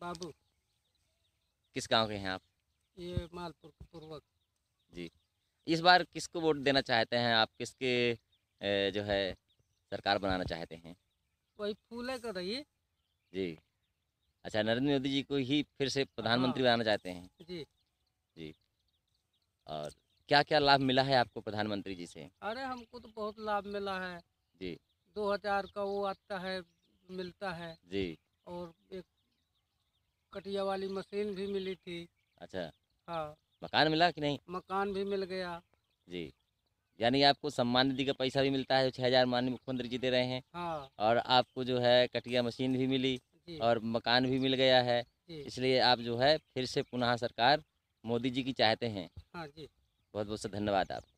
बाबू किस गांव के हैं आप ये मालपुर पूर्वक जी इस बार किसको वोट देना चाहते हैं आप किसके जो है सरकार बनाना चाहते हैं वही फूले को रही जी अच्छा नरेंद्र मोदी जी को ही फिर से प्रधानमंत्री हाँ। बनाना चाहते हैं जी जी और क्या क्या लाभ मिला है आपको प्रधानमंत्री जी से अरे हमको तो बहुत लाभ मिला है जी दो हजार का वो आता है मिलता है जी कटिया वाली मशीन भी मिली थी अच्छा हाँ मकान मिला कि नहीं मकान भी मिल गया जी यानी आपको सम्मान निधि का पैसा भी मिलता है जो छह हजार माननीय मुख्यमंत्री जी दे रहे हैं हाँ। और आपको जो है कटिया मशीन भी मिली और मकान भी मिल गया है इसलिए आप जो है फिर से पुनः सरकार मोदी जी की चाहते हैं हाँ जी बहुत बहुत धन्यवाद आपका